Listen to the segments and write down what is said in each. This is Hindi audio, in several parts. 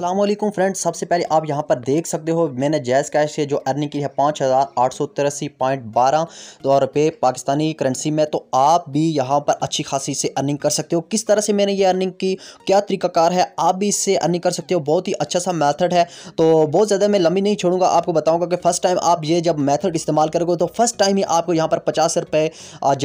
अल्लाम फ्रेंड्स सबसे पहले आप यहाँ पर देख सकते हो मैंने जैज़ कैश से जो अर्निंग की है पाँच हज़ार आठ सौ तिरासी पॉइंट बारह दो रुपये पाकिस्तानी करेंसी में तो आप भी यहाँ पर अच्छी खासी से अर्निंग कर सकते हो किस तरह से मैंने ये अर्निंग की क्या तरीकाकार है आप भी इससे अर्निंग कर सकते हो बहुत ही अच्छा सा मैथड है तो बहुत ज़्यादा मैं लंबी नहीं छोड़ूंगा आपको बताऊँगा कि फ़र्स्ट टाइम आप ये जब मैथड इस्तेमाल करोगे तो फर्स्ट टाइम ही आपको यहाँ पर पचास रुपये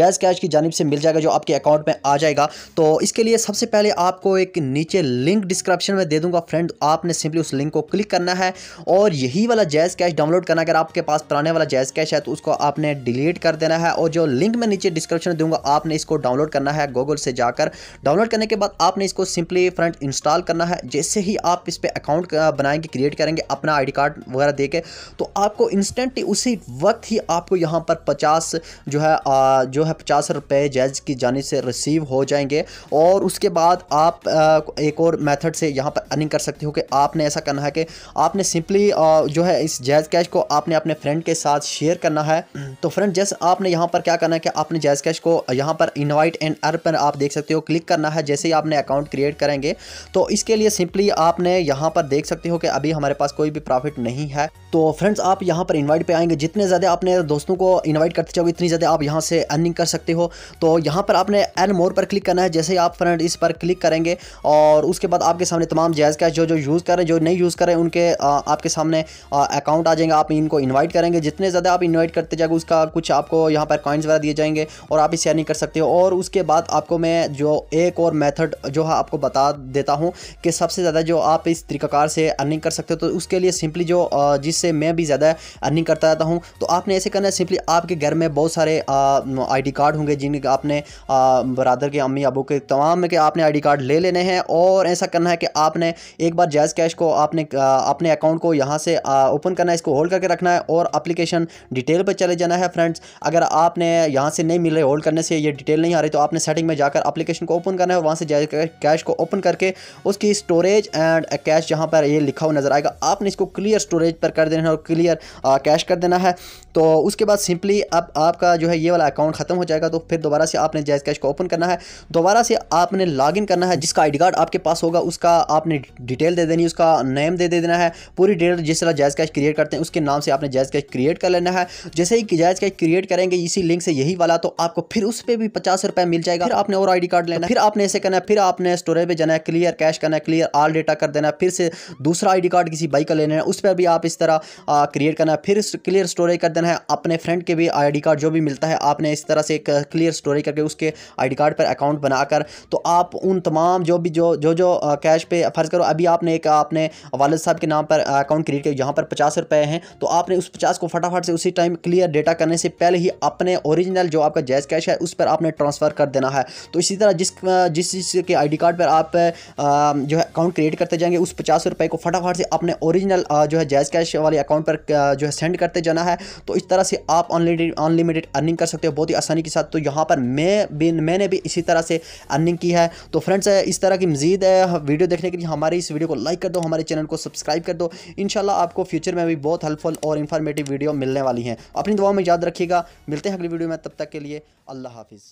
जैज़ कैश की जानब से मिल जाएगा जो आपके अकाउंट में आ जाएगा तो इसके लिए सबसे पहले आपको एक नीचे लिंक डिस्क्रिप्शन में दे दूँगा फ्रेंड आपने सिंपली उस लिंक को क्लिक करना है और यही वाला जैज़ कैश डाउनलोड करना अगर आपके पास पुराने वाला जैज़ कैश है तो उसको आपने डिलीट कर देना है और जो लिंक मैं नीचे डिस्क्रिप्शन में दूंगा आपने इसको डाउनलोड करना है गूगल से जाकर डाउनलोड करने के बाद आपने इसको सिंपली फ्रंट इंस्टॉल करना है जैसे ही आप इस पर अकाउंट बनाएंगे क्रिएट करेंगे अपना आई कार्ड वगैरह दे के तो आपको इंस्टेंटली उसी वक्त ही आपको यहाँ पर पचास जो है जो है पचास रुपये जैज की जाने से रिसीव हो जाएंगे और उसके बाद आप एक और मेथड से यहाँ पर अर्निंग कर सकते सकते हो कि आपने ऐसा करना है कि आपने सिंपली जो है इस जैज़ कैश को आपने अपने फ्रेंड के साथ शेयर करना है तो फ्रेंड जैसे आपने यहाँ पर क्या करना है कि आपने जैज़ कैश को यहाँ पर इन्वाइट एंड अर पर आप देख सकते हो क्लिक करना है जैसे ही आपने अकाउंट क्रिएट करेंगे तो इसके लिए सिंपली आपने यहाँ पर देख सकते हो कि अभी हमारे पास कोई भी प्रॉफिट नहीं है तो फ्रेंड्स आप यहाँ पर इन्वाइट पर आएंगे जितने ज़्यादा आपने दोस्तों को इन्वाइट करते जाओ इतनी ज़्यादा आप यहाँ से अर्निंग कर सकते हो तो यहाँ पर आपने एन मोर पर क्लिक करना है जैसे ही आप फ्रेंड इस पर क्लिक करेंगे और उसके बाद आपके सामने तमाम जैज़ कैश जो जो यूज़ कर रहे हैं जो नहीं यूज़ कर रहे हैं उनके आ, आपके सामने अकाउंट आ जाएंगे आप इनको इन्वाइट करेंगे जितने ज़्यादा आप इन्वाइट करते जाएंगे उसका कुछ आपको यहाँ पर कॉइन्स वगैरह दिए जाएंगे और आप इसे नहीं कर सकते हो और उसके बाद आपको मैं जो एक और मैथड जो है आपको बता देता हूँ कि सबसे ज़्यादा जो आप इस तरीकाकार से अर्निंग कर सकते हो तो उसके लिए सिंपली जो जिससे मैं भी ज़्यादा अर्निंग करता रहता हूँ तो आपने ऐसे करना है सिंपली आपके घर में बहुत सारे आईडी कार्ड होंगे जिनके आपने बरदर के अम्मी अबू के तमाम के आपने आईडी कार्ड ले लेने हैं और ऐसा करना है कि आपने एक बार जायज़ कैश को आपने अपने अकाउंट को यहाँ से ओपन करना है इसको होल्ड करके रखना है और अप्लीकेशन डिटेल पर चले जाना है फ्रेंड्स अगर आपने यहाँ से नहीं मिल रहे होल्ड करने से ये डिटेल नहीं आ रही तो आपने सेटिंग में जाकर अप्लीकेशन को ओपन करना है वहाँ से जायज़ कैश को ओपन करके उसकी स्टोरेज एंड कैश जहाँ पर ये लिखा हुआ नज़र आएगा आपने इसको क्लियर स्टोरेज पर कर देना है और क्लियर कैश कर देना है तो उसके बाद सिंपली अब आपका जो है ये वाला अकाउंट ख़त्म हो जाएगा तो फिर दोबारा से आपने जायज़ कैश को ओपन करना है दोबारा से आपने लॉगिन करना है जिसका आईडी कार्ड आपके पास होगा उसका आपने डिटेल डिटेल दे देनी उसका नेम दे देना है पूरी डिटेल जिस तरह जायज कैश क्रिएट करते हैं उसके नाम से आपने जायज कैश क्रिएट कर लेना है जैसे ही जायज कैश क्रिएट करेंगे इसी लिंक से यही वाला तो आपको फिर उस पर भी पचास रुपये मिल जाएगा फिर आपने और आई कार्ड लेना फिर आपने ऐसे करना है फिर आपने स्टोरेज पर जाना है क्लियर कैश करना है क्लियर आल डेटा कर देना है फिर से दूसरा आई कार्ड किसी बाइक का लेना है उस पर भी आप इस तरह क्रिएट करना है फिर क्लियर स्टोरेज कर देना है अपने फ्रेंड के भी आई कार्ड जो भी मिलता है आपने इस तरह से एक क्लियर स्टोरेज करके उसके आई कार्ड पर अकाउंट बनाकर तो आप उन तमाम जो भी जो जो जो कैश पे फर्ज करो अभी आप आपने एक आपने वालद साहब के नाम पर अकाउंट क्रिएट किया यहाँ पर पचास रुपए हैं तो आपने उस पचास को फटाफट से उसी टाइम क्लियर डेटा करने से पहले ही अपने ओरिजिनल जो आपका जैज़ कैश है उस पर आपने ट्रांसफ़र कर देना है तो इसी तरह जिस जिस चीज़ के आई कार्ड पर आप जो है अकाउंट क्रिएट करते जाएंगे उस पचास को फटाफट से अपने ओरिजिनल जो है जैज़ कैश वाले अकाउंट पर जो है सेंड करते जाना है तो इस तरह से आप अनलिमिटेड अर्निंग कर सकते हो बहुत ही आसानी के साथ तो यहाँ पर मैं भी मैंने भी इसी तरह से अर्निंग की है तो फ्रेंड्स इस तरह की मजीद वीडियो देखने के लिए हमारे इस वीडियो को लाइक कर दो हमारे चैनल को सब्सक्राइब कर दो इनशाला आपको फ्यूचर में भी बहुत हेल्पफुल और इन्फॉर्मेटिव वीडियो मिलने वाली हैं अपनी दुआ में याद रखिएगा मिलते हैं अगली वीडियो में तब तक के लिए अल्लाह हाफिज़